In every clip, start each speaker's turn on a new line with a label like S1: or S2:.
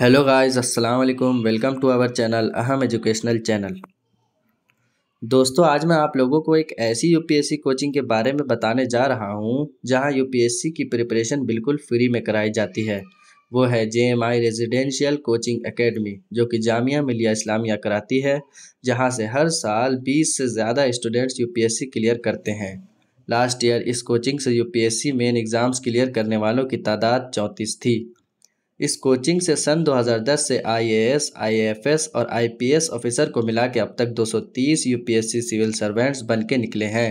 S1: hello guys अस्सलाम वालेकुम welcome to our channel अहम एजुकेशनल चैनल दोस्तों आज मैं आप लोगों को एक ऐसी यूपीएससी कोचिंग के बारे में बताने जा रहा हूं जहां यूपीएससी की प्रिपरेशन बिल्कुल फ्री में कराई जाती है वो है J M I residential coaching academy जो कि जामिया मिलिया इस्लामिया कराती है जहाँ से हर साल बीस से ज़्यादा स्टूडेंट्स यू क्लियर करते हैं लास्ट ईयर इस कोचिंग से यू मेन एग्ज़ाम्स क्लियर करने वालों की तादाद चौंतीस थी इस कोचिंग से सन 2010 से आईएएस, आईएफएस और आईपीएस ऑफिसर को मिला के अब तक 230 यूपीएससी सिविल सर्वेंट्स बन के निकले हैं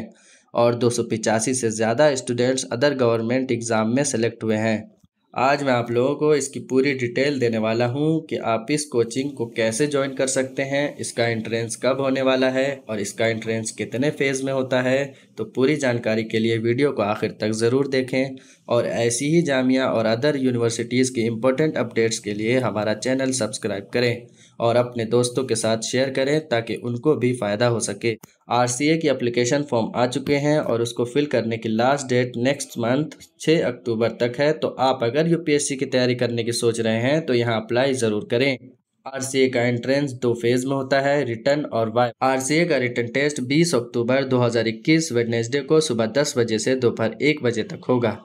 S1: और दो से ज़्यादा स्टूडेंट्स अदर गवर्नमेंट एग्ज़ाम में सेलेक्ट हुए हैं आज मैं आप लोगों को इसकी पूरी डिटेल देने वाला हूं कि आप इस कोचिंग को कैसे ज्वाइन कर सकते हैं इसका एंट्रेंस कब होने वाला है और इसका एंट्रेंस कितने फेज़ में होता है तो पूरी जानकारी के लिए वीडियो को आखिर तक ज़रूर देखें और ऐसी ही जामिया और अदर यूनिवर्सिटीज़ के इम्पोर्टेंट अपडेट्स के लिए हमारा चैनल सब्सक्राइब करें और अपने दोस्तों के साथ शेयर करें ताकि उनको भी फ़ायदा हो सके आर सी ए की अप्लीकेशन फॉर्म आ चुके हैं और उसको फिल करने की लास्ट डेट नेक्स्ट मंथ छः अक्टूबर तक है तो आप अगर सी की तैयारी करने की सोच रहे हैं तो यहाँ अप्लाई ज़रूर करें ए का एंट्रेंस दो फेज में होता है रिटर्न और वाई ए का रिटर्न टेस्ट 20 अक्टूबर 2021 वेडनेसडे को सुबह 10 बजे से दोपहर 1 बजे तक होगा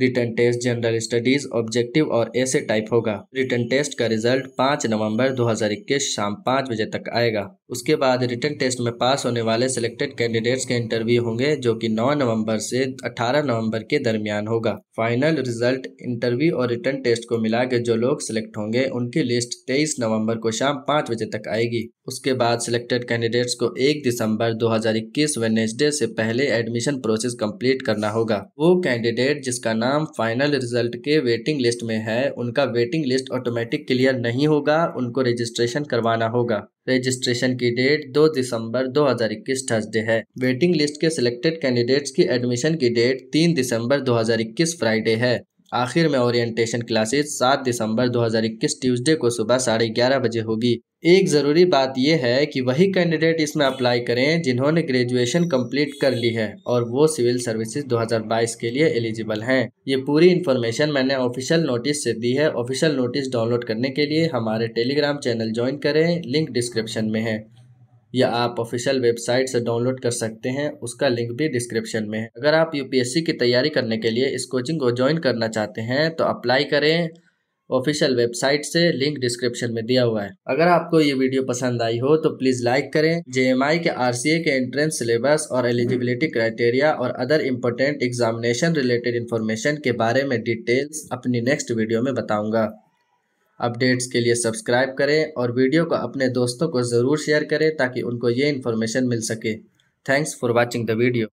S1: return test general studies objective और ऐसे टाइप होगा रिटर्न टेस्ट का रिजल्ट 5 नवंबर 2021 शाम 5 बजे तक आएगा उसके बाद रिटर्न टेस्ट में पास होने वाले सिलेक्टेड कैंडिडेट्स के इंटरव्यू होंगे जो कि 9 नवंबर से 18 नवंबर के दरमियान होगा फाइनल रिजल्ट इंटरव्यू और रिटर्न टेस्ट को मिला के जो लोग सिलेक्ट होंगे उनकी लिस्ट तेईस नवम्बर को शाम पाँच बजे तक आएगी उसके बाद सिलेक्टेड कैंडिडेट्स को एक दिसंबर 2021 वेनेसडे से पहले एडमिशन प्रोसेस कंप्लीट करना होगा वो कैंडिडेट जिसका नाम नाम फाइनल रिजल्ट के वेटिंग लिस्ट में है उनका वेटिंग लिस्ट ऑटोमेटिक क्लियर नहीं होगा उनको रजिस्ट्रेशन करवाना होगा रजिस्ट्रेशन की डेट 2 दिसंबर 2021 थर्सडे है वेटिंग लिस्ट के सिलेक्टेड कैंडिडेट्स की एडमिशन की डेट 3 दिसंबर 2021 फ्राइडे है आखिर में ओरिएंटेशन क्लासेस 7 दिसंबर 2021 ट्यूसडे को सुबह साढ़े ग्यारह बजे होगी एक ज़रूरी बात यह है कि वही कैंडिडेट इसमें अप्लाई करें जिन्होंने ग्रेजुएशन कंप्लीट कर ली है और वो सिविल सर्विसेज 2022 के लिए एलिजिबल हैं ये पूरी इन्फॉर्मेशन मैंने ऑफिशियल नोटिस से दी है ऑफिशियल नोटिस डाउनलोड करने के लिए हमारे टेलीग्राम चैनल ज्वाइन करें लिंक डिस्क्रिप्शन में है या आप ऑफिशियल वेबसाइट से डाउनलोड कर सकते हैं उसका लिंक भी डिस्क्रिप्शन में है अगर आप यूपीएससी की तैयारी करने के लिए इस कोचिंग को ज्वाइन करना चाहते हैं तो अप्लाई करें ऑफिशियल वेबसाइट से लिंक डिस्क्रिप्शन में दिया हुआ है अगर आपको ये वीडियो पसंद आई हो तो प्लीज़ लाइक करें जे के आर के एंट्रेंस सिलेबस और एलिजिबिलिटी क्राइटेरिया और other important examination related information के बारे में डिटेल्स अपनी नेक्स्ट वीडियो में बताऊंगा अपडेट्स के लिए सब्सक्राइब करें और वीडियो को अपने दोस्तों को ज़रूर शेयर करें ताकि उनको ये इन्फॉर्मेशन मिल सके thanks for watching the video